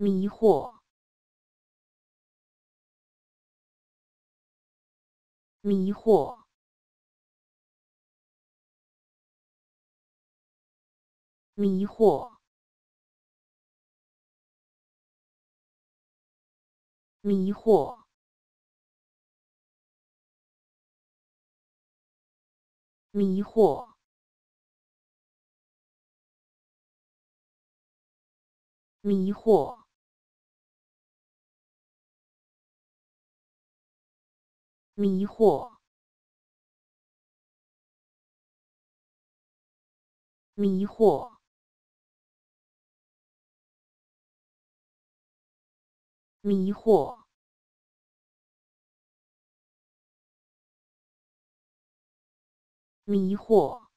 迷惑，迷惑，迷惑，迷惑，迷惑，迷惑。迷惑，迷惑，迷惑，迷惑。